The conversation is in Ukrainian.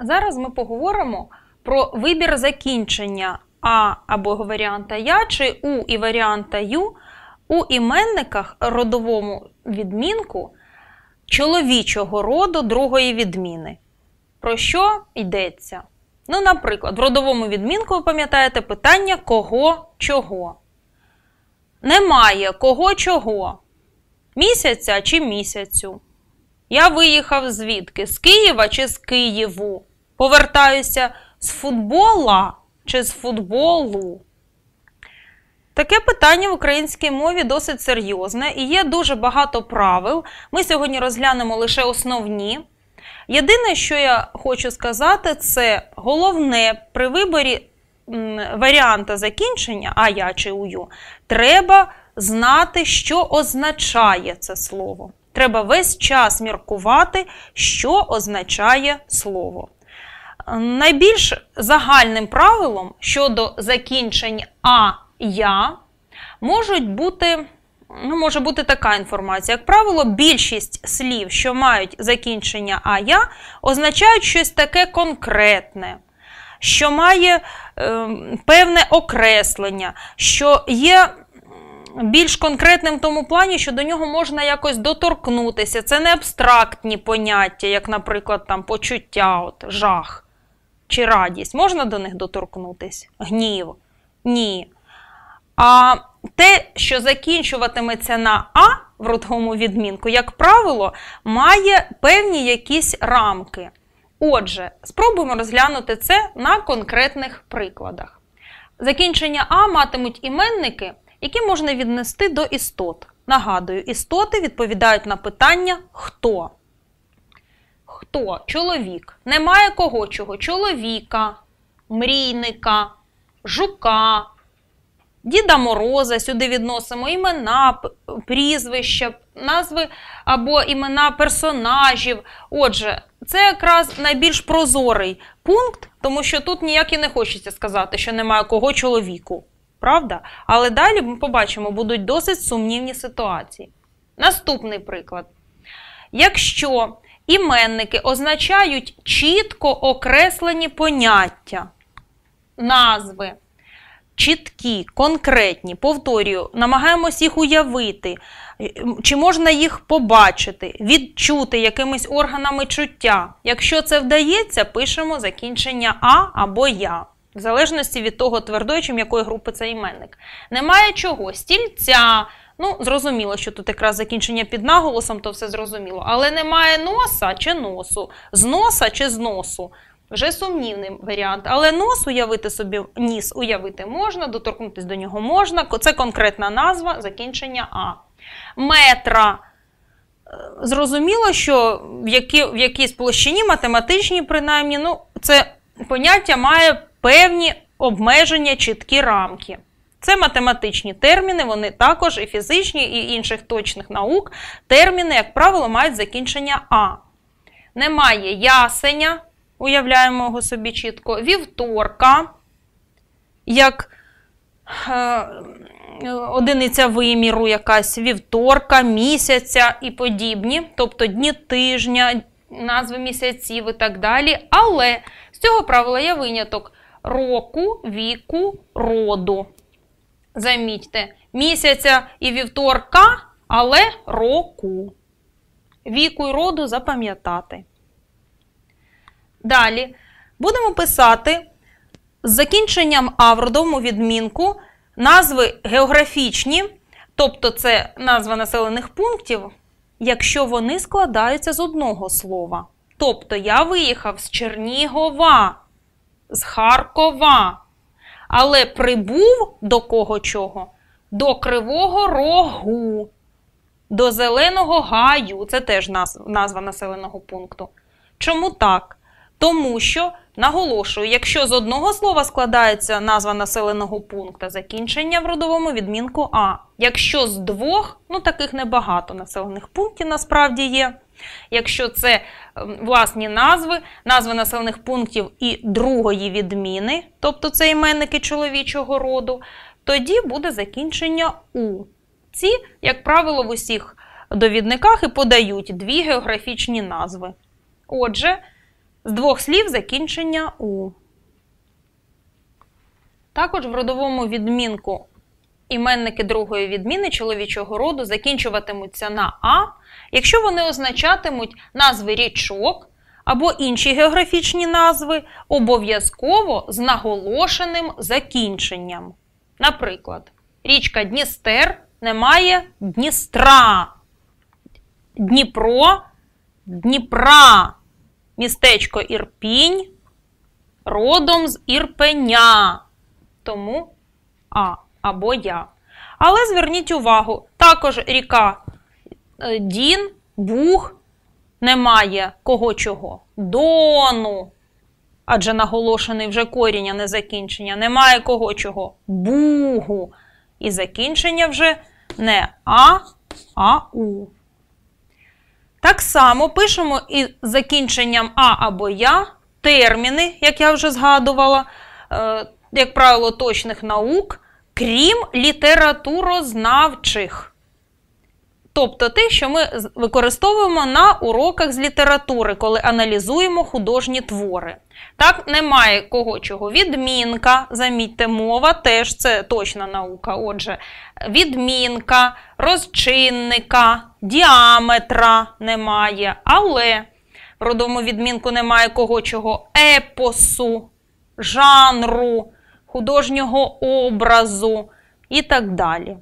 Зараз ми поговоримо про вибір закінчення А або варіанта Я чи У і варіанта Ю у іменниках родовому відмінку чоловічого роду другої відміни. Про що йдеться? Ну, наприклад, в родовому відмінку ви пам'ятаєте питання кого чого. Немає кого чого. Місяця чи місяцю. Я виїхав звідки? З Києва чи з Києву? Повертаюся з футбола чи з футболу? Таке питання в українській мові досить серйозне і є дуже багато правил. Ми сьогодні розглянемо лише основні. Єдине, що я хочу сказати, це головне при виборі варіанта закінчення а я чи ую, треба знати, що означає це слово. Треба весь час міркувати, що означає слово. Найбільш загальним правилом щодо закінчень А Я можуть бути. Ну, може бути така інформація. Як правило, більшість слів, що мають закінчення а я, означають щось таке конкретне, що має е, певне окреслення, що є більш конкретним в тому плані, що до нього можна якось доторкнутися. Це не абстрактні поняття, як, наприклад, там почуття, от, жах чи радість. Можна до них доторкнутися? Гнів? Ні. А те, що закінчуватиметься на А в родовому відмінку, як правило, має певні якісь рамки. Отже, спробуємо розглянути це на конкретних прикладах. Закінчення А матимуть іменники які можна віднести до істот. Нагадую, істоти відповідають на питання хто. Хто? Чоловік. Немає кого чого? Чоловіка, мрійника, жука, Діда Мороза. Сюди відносимо імена, прізвища, назви або імена персонажів. Отже, це якраз найбільш прозорий пункт, тому що тут ніяк і не хочеться сказати, що немає кого чоловіку правда? Але далі ми побачимо, будуть досить сумнівні ситуації. Наступний приклад. Якщо іменники означають чітко окреслені поняття, назви, чіткі, конкретні, повторюю, намагаємось їх уявити, чи можна їх побачити, відчути якимись органами чуття. Якщо це вдається, пишемо закінчення А або Я в залежності від того твердої чи м'якої групи це іменник. Немає чого, стільця. Ну, зрозуміло, що тут якраз закінчення під наголосом, то все зрозуміло. Але немає носа чи носу, з носа чи з носу. Вже сумнівний варіант. Але нос уявити собі, ніс уявити можна, доторкнутися до нього можна. Це конкретна назва закінчення А. Метра. Е, зрозуміло, що в, якійсь площині, математичній, принаймні, ну, це поняття має певні обмеження, чіткі рамки. Це математичні терміни, вони також і фізичні, і інших точних наук. Терміни, як правило, мають закінчення А. Немає ясеня, уявляємо його собі чітко, вівторка, як е, одиниця виміру, якась вівторка, місяця і подібні, тобто дні тижня, назви місяців і так далі. Але з цього правила є виняток року, віку, роду. Замітьте, місяця і вівторка, але року. Віку і роду запам'ятати. Далі будемо писати з закінченням А в родовому відмінку назви географічні, тобто це назва населених пунктів, якщо вони складаються з одного слова. Тобто, я виїхав з Чернігова з Харкова, але прибув до кого чого? До Кривого Рогу, до Зеленого Гаю. Це теж назва населеного пункту. Чому так? Тому що, наголошую, якщо з одного слова складається назва населеного пункту, закінчення в родовому відмінку А. Якщо з двох, ну таких небагато населених пунктів насправді є. Якщо це ем, власні назви, назви населених пунктів і другої відміни, тобто це іменники чоловічого роду, тоді буде закінчення У. Ці, як правило, в усіх довідниках і подають дві географічні назви. Отже, з двох слів закінчення У. Також в родовому відмінку Іменники другої відміни чоловічого роду закінчуватимуться на А, якщо вони означатимуть назви річок або інші географічні назви обов'язково з наголошеним закінченням. Наприклад, річка Дністер не має Дністра, Дніпро, Дніпра, містечко Ірпінь, родом з Ірпеня. Тому А або я. Але зверніть увагу, також ріка е, Дін, Буг немає кого чого. Дону. Адже наголошений вже коріння не закінчення. Немає кого чого. Бугу. І закінчення вже не А, а У. Так само пишемо із закінченням А або Я терміни, як я вже згадувала, е, як правило, точних наук крім літературознавчих. Тобто те, що ми використовуємо на уроках з літератури, коли аналізуємо художні твори. Так, немає кого чого. Відмінка, замітьте, мова теж це точна наука. Отже, відмінка, розчинника, діаметра немає, але в родовому відмінку немає кого чого, епосу, жанру художнього образу і так далі.